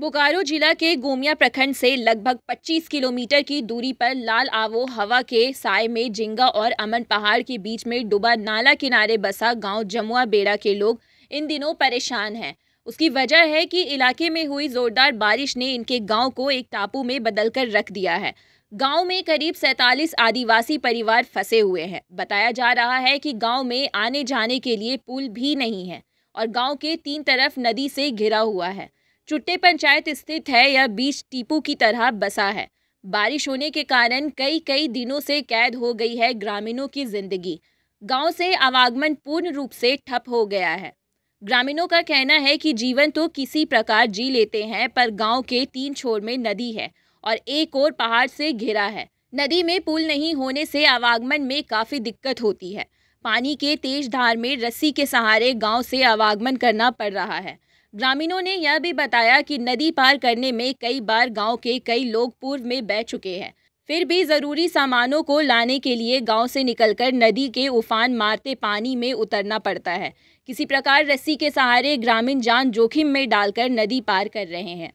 बोकारो जिला के गोमिया प्रखंड से लगभग 25 किलोमीटर की दूरी पर लाल आवो हवा के साय में जिंगा और अमन पहाड़ के बीच में डूबा नाला किनारे बसा गांव जमुआ बेड़ा के लोग इन दिनों परेशान हैं उसकी वजह है कि इलाके में हुई जोरदार बारिश ने इनके गांव को एक टापू में बदलकर रख दिया है गांव में करीब सैतालीस आदिवासी परिवार फंसे हुए हैं बताया जा रहा है कि गाँव में आने जाने के लिए पुल भी नहीं है और गाँव के तीन तरफ नदी से घिरा हुआ है चुट्टे पंचायत स्थित है यह बीच टीपू की तरह बसा है बारिश होने के कारण कई कई दिनों से कैद हो गई है ग्रामीणों की जिंदगी गांव से आवागमन पूर्ण रूप से ठप हो गया है ग्रामीणों का कहना है कि जीवन तो किसी प्रकार जी लेते हैं पर गांव के तीन छोर में नदी है और एक और पहाड़ से घिरा है नदी में पुल नहीं होने से आवागमन में काफ़ी दिक्कत होती है पानी के तेज धार में रस्सी के सहारे गांव से आवागमन करना पड़ रहा है ग्रामीणों ने यह भी बताया कि नदी पार करने में कई बार गांव के कई लोग पूर्व में बह चुके हैं फिर भी ज़रूरी सामानों को लाने के लिए गांव से निकलकर नदी के उफान मारते पानी में उतरना पड़ता है किसी प्रकार रस्सी के सहारे ग्रामीण जान जोखिम में डालकर नदी पार कर रहे हैं